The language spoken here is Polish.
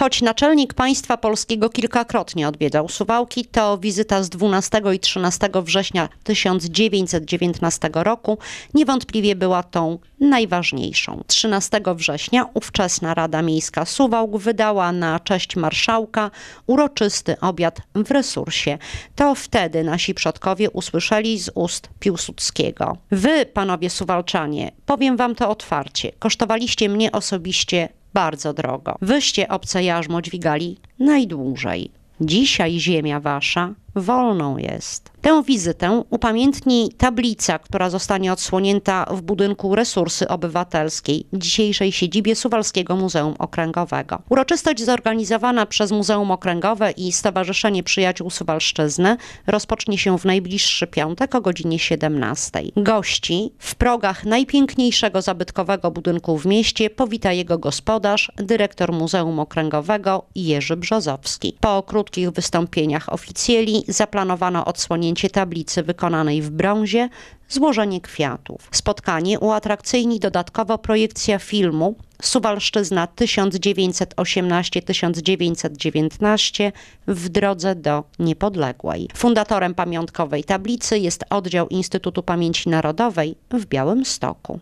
Choć naczelnik państwa polskiego kilkakrotnie odwiedzał Suwałki, to wizyta z 12 i 13 września 1919 roku niewątpliwie była tą najważniejszą. 13 września ówczesna Rada Miejska Suwałk wydała na cześć marszałka uroczysty obiad w resursie. To wtedy nasi przodkowie usłyszeli z ust Piłsudskiego. Wy, panowie Suwalczanie, powiem wam to otwarcie, kosztowaliście mnie osobiście bardzo drogo. Wyście obce jarzmo dźwigali najdłużej. Dzisiaj ziemia wasza wolną jest. Tę wizytę upamiętni tablica, która zostanie odsłonięta w budynku Resursy Obywatelskiej, dzisiejszej siedzibie Suwalskiego Muzeum Okręgowego. Uroczystość zorganizowana przez Muzeum Okręgowe i Stowarzyszenie Przyjaciół Suwalszczyzny rozpocznie się w najbliższy piątek o godzinie 17. Gości w progach najpiękniejszego zabytkowego budynku w mieście powita jego gospodarz, dyrektor Muzeum Okręgowego Jerzy Brzozowski. Po krótkich wystąpieniach oficjeli zaplanowano odsłonięcie tablicy wykonanej w brązie, złożenie kwiatów. Spotkanie uatrakcyjni dodatkowo projekcja filmu Suwalszczyzna 1918-1919 w drodze do niepodległej. Fundatorem pamiątkowej tablicy jest oddział Instytutu Pamięci Narodowej w Białymstoku.